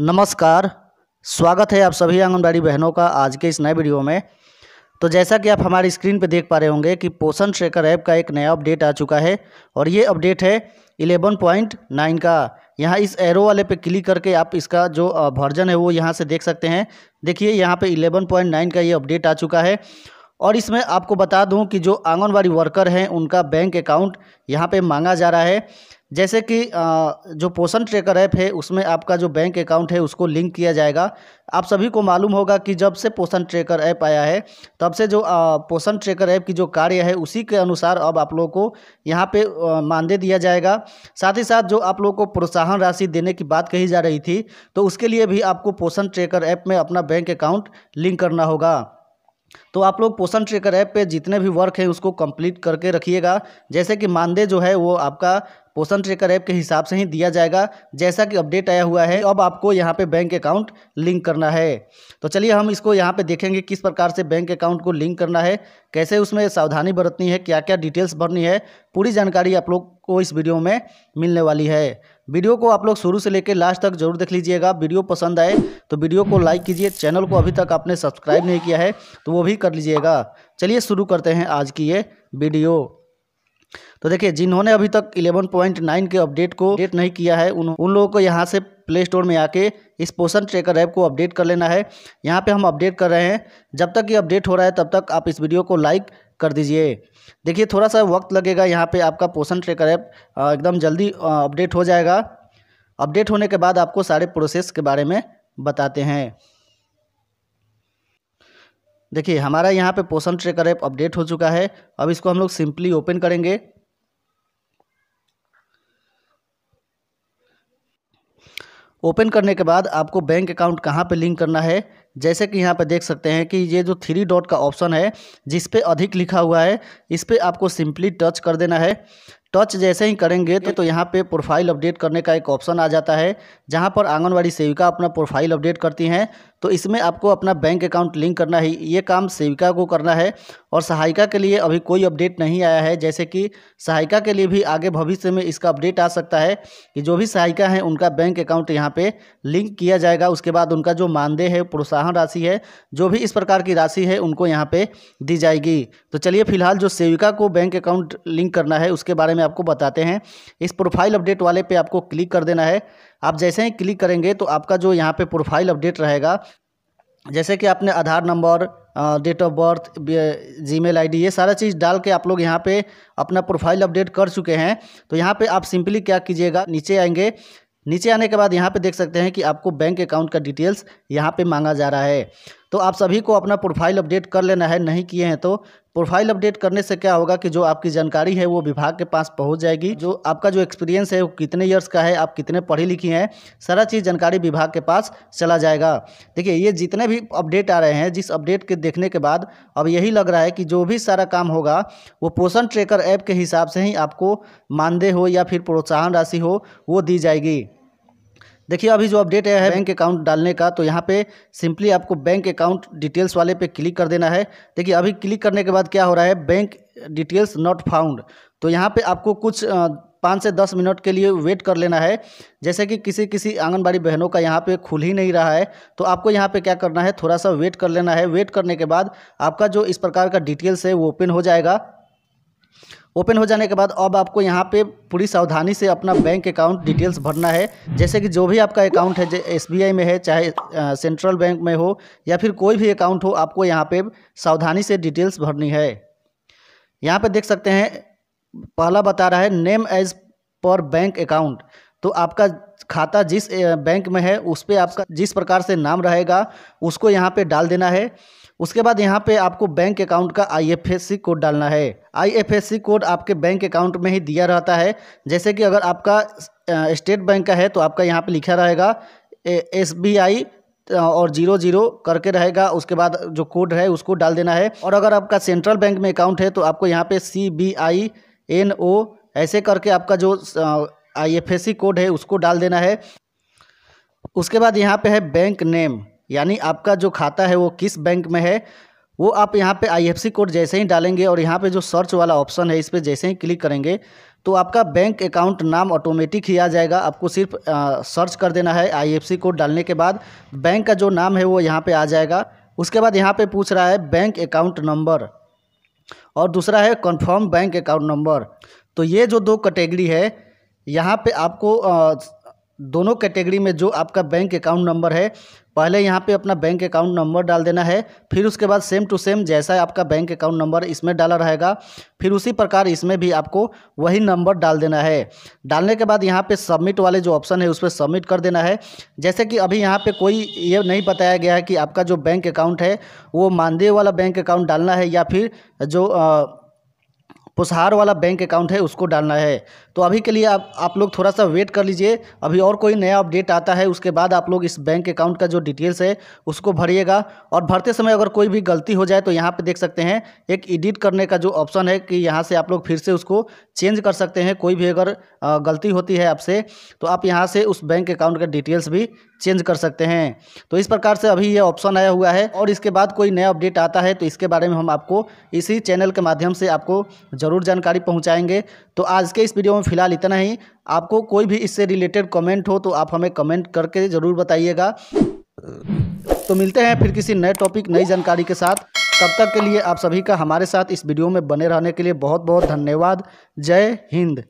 नमस्कार स्वागत है आप सभी आंगनबाड़ी बहनों का आज के इस नए वीडियो में तो जैसा कि आप हमारी स्क्रीन पर देख पा रहे होंगे कि पोषण ट्रेकर ऐप का एक नया अपडेट आ चुका है और ये अपडेट है 11.9 का यहाँ इस एरो वाले पे क्लिक करके आप इसका जो वर्जन है वो यहाँ से देख सकते हैं देखिए यहाँ पर इलेवन का ये अपडेट आ चुका है और इसमें आपको बता दूँ कि जो आंगनबाड़ी वर्कर हैं उनका बैंक अकाउंट यहाँ पर मांगा जा रहा है जैसे कि जो पोषण ट्रेकर ऐप है उसमें आपका जो बैंक अकाउंट है उसको लिंक किया जाएगा आप सभी को मालूम होगा कि जब से पोषण ट्रेकर ऐप आया है तब से जो पोषण ट्रेकर ऐप की जो कार्य है उसी के अनुसार अब आप लोगों को यहाँ पे मानदेय दिया जाएगा साथ ही साथ जो आप लोगों को प्रोत्साहन राशि देने की बात कही जा रही थी तो उसके लिए भी आपको पोषण ट्रेकर ऐप में अपना बैंक अकाउंट लिंक करना होगा तो आप लोग पोषण ट्रेकर ऐप पे जितने भी वर्क हैं उसको कंप्लीट करके रखिएगा जैसे कि मानदेय जो है वो आपका पोषण ट्रेकर ऐप के हिसाब से ही दिया जाएगा जैसा कि अपडेट आया हुआ है अब आपको यहाँ पे बैंक अकाउंट लिंक करना है तो चलिए हम इसको यहाँ पे देखेंगे किस प्रकार से बैंक अकाउंट को लिंक करना है कैसे उसमें सावधानी बरतनी है क्या क्या डिटेल्स भरनी है पूरी जानकारी आप लोग को इस वीडियो में मिलने वाली है वीडियो को आप लोग शुरू से लेकर लास्ट तक जरूर देख लीजिएगा वीडियो पसंद आए तो वीडियो को लाइक कीजिए चैनल को अभी तक आपने सब्सक्राइब नहीं किया है तो वो भी कर लीजिएगा चलिए शुरू करते हैं आज की ये वीडियो तो देखिए जिन्होंने अभी तक 11.9 के अपडेट को अपडेट नहीं किया है उन उन लोगों को यहाँ से प्ले स्टोर में आके इस पोषण ट्रेकर ऐप को अपडेट कर लेना है यहाँ पे हम अपडेट कर रहे हैं जब तक ये अपडेट हो रहा है तब तक आप इस वीडियो को लाइक कर दीजिए देखिए थोड़ा सा वक्त लगेगा यहाँ पे आपका पोषण ट्रेकर ऐप एकदम जल्दी अपडेट हो जाएगा अपडेट होने के बाद आपको सारे प्रोसेस के बारे में बताते हैं देखिए हमारा यहाँ पे पोषण ट्रेकर ऐप अपडेट हो चुका है अब इसको हम लोग सिंपली ओपन करेंगे ओपन करने के बाद आपको बैंक अकाउंट कहाँ पे लिंक करना है जैसे कि यहाँ पे देख सकते हैं कि ये जो थ्री डॉट का ऑप्शन है जिस पे अधिक लिखा हुआ है इस पर आपको सिंपली टच कर देना है टच जैसे ही करेंगे तो तो यहाँ पे प्रोफाइल अपडेट करने का एक ऑप्शन आ जाता है जहाँ पर आंगनवाड़ी सेविका अपना प्रोफाइल अपडेट करती हैं तो इसमें आपको अपना बैंक अकाउंट लिंक करना है ये काम सेविका को करना है और सहायिका के लिए अभी कोई अपडेट नहीं आया है जैसे कि सहायिका के लिए भी आगे भविष्य में इसका अपडेट आ सकता है कि जो भी सहायिका हैं उनका बैंक अकाउंट यहाँ पे लिंक किया जाएगा उसके बाद उनका जो मानदेय है प्रोत्साहन राशि है जो भी इस प्रकार की राशि है उनको यहाँ पर दी जाएगी तो चलिए फिलहाल जो सेविका को बैंक अकाउंट लिंक करना है उसके बारे में आपको बताते हैं इस प्रोफाइल अपडेट वाले पे आपको क्लिक कर देना है आप जैसे ही क्लिक करेंगे तो आपका जो यहाँ पे प्रोफाइल अपडेट रहेगा जैसे कि आपने Aadhaar number date of birth Gmail ID ये सारा चीज़ डाल के आप लोग यहाँ पे अपना प्रोफाइल अपडेट कर चुके हैं तो यहाँ पे आप सिंपली क्या कीजिएगा नीचे आएंगे नीचे आने के बाद यहाँ पे देख सकते हैं कि आपको बैंक अकाउंट का डिटेल्स यहाँ पे मांगा जा रहा है तो आप सभी को अपना प्रोफाइल अपडेट कर लेना है नहीं किए हैं तो प्रोफाइल अपडेट करने से क्या होगा कि जो आपकी जानकारी है वो विभाग के पास पहुंच जाएगी जो आपका जो एक्सपीरियंस है वो कितने ईयर्स का है आप कितने पढ़ी लिखी हैं सारा चीज़ जानकारी विभाग के पास चला जाएगा देखिए ये जितने भी अपडेट आ रहे हैं जिस अपडेट के देखने के बाद अब यही लग रहा है कि जो भी सारा काम होगा वो पोषण ट्रेकर ऐप के हिसाब से ही आपको मानदेय हो या फिर प्रोत्साहन राशि हो वो दी जाएगी देखिए अभी जो अपडेट आया है बैंक अकाउंट डालने का तो यहाँ पे सिंपली आपको बैंक अकाउंट डिटेल्स वाले पे क्लिक कर देना है देखिए अभी क्लिक करने के बाद क्या हो रहा है बैंक डिटेल्स नॉट फाउंड तो यहाँ पे आपको कुछ पाँच से दस मिनट के लिए वेट कर लेना है जैसे कि किसी किसी आंगनबाड़ी बहनों का यहाँ पे खुल ही नहीं रहा है तो आपको यहाँ पे क्या करना है थोड़ा सा वेट कर लेना है वेट करने के बाद आपका जो इस प्रकार का डिटेल्स है वो ओपन हो जाएगा ओपन हो जाने के बाद अब आपको यहाँ पे पूरी सावधानी से अपना बैंक अकाउंट डिटेल्स भरना है जैसे कि जो भी आपका अकाउंट है एस में है चाहे सेंट्रल बैंक में हो या फिर कोई भी अकाउंट हो आपको यहाँ पे सावधानी से डिटेल्स भरनी है यहाँ पे देख सकते हैं पहला बता रहा है नेम एज पर बैंक अकाउंट तो आपका खाता जिस बैंक में है उस पर आपका जिस प्रकार से नाम रहेगा उसको यहाँ पे डाल देना है उसके बाद यहाँ पे आपको बैंक अकाउंट का आईएफएससी कोड डालना है आईएफएससी कोड आपके बैंक अकाउंट में ही दिया रहता है जैसे कि अगर आपका स्टेट बैंक का है तो आपका यहाँ पे लिखा रहेगा एस बी आई और जीरो जीरो करके रहेगा उसके बाद जो कोड है उसको डाल देना है और अगर आपका सेंट्रल बैंक में अकाउंट है तो आपको यहाँ पर C B I N O ऐसे करके आपका जो I F S C code है उसको डाल देना है उसके बाद यहाँ पे है बैंक नेम यानी आपका जो खाता है वो किस बैंक में है वो आप यहाँ पे आई कोड जैसे ही डालेंगे और यहाँ पे जो सर्च वाला ऑप्शन है इस पर जैसे ही क्लिक करेंगे तो आपका बैंक अकाउंट नाम ऑटोमेटिक ही आ जाएगा आपको सिर्फ आ, सर्च कर देना है आई कोड डालने के बाद बैंक का जो नाम है वो यहाँ पे आ जाएगा उसके बाद यहाँ पे पूछ रहा है बैंक अकाउंट नंबर और दूसरा है कन्फर्म बैंक अकाउंट नंबर तो ये जो दो कैटेगरी है यहाँ पर आपको दोनों कैटेगरी में जो आपका बैंक अकाउंट नंबर है पहले यहाँ पे अपना बैंक अकाउंट नंबर डाल देना है फिर उसके बाद सेम टू सेम जैसा आपका बैंक अकाउंट नंबर इसमें डाला रहेगा फिर उसी प्रकार इसमें भी आपको वही नंबर डाल देना है डालने के बाद यहाँ पे सबमिट वाले जो ऑप्शन है उस पर सबमिट कर देना है जैसे कि अभी यहाँ पे कोई ये नहीं बताया गया है कि आपका जो बैंक अकाउंट है वो मानदेय वाला बैंक अकाउंट डालना है या फिर जो आ, पुसहार वाला बैंक अकाउंट है उसको डालना है तो अभी के लिए आप आप लोग थोड़ा सा वेट कर लीजिए अभी और कोई नया अपडेट आता है उसके बाद आप लोग इस बैंक अकाउंट का जो डिटेल्स है उसको भरिएगा और भरते समय अगर कोई भी गलती हो जाए तो यहाँ पर देख सकते हैं एक एडिट करने का जो ऑप्शन है कि यहाँ से आप लोग फिर से उसको चेंज कर सकते हैं कोई भी अगर गलती होती है आपसे तो आप यहाँ से उस बैंक अकाउंट का डिटेल्स भी चेंज कर सकते हैं तो इस प्रकार से अभी यह ऑप्शन आया हुआ है और इसके बाद कोई नया अपडेट आता है तो इसके बारे में हम आपको इसी चैनल के माध्यम से आपको ज़रूर जानकारी पहुंचाएंगे तो आज के इस वीडियो में फ़िलहाल इतना ही आपको कोई भी इससे रिलेटेड कमेंट हो तो आप हमें कमेंट करके ज़रूर बताइएगा तो मिलते हैं फिर किसी नए टॉपिक नई जानकारी के साथ तब तक के लिए आप सभी का हमारे साथ इस वीडियो में बने रहने के लिए बहुत बहुत धन्यवाद जय हिंद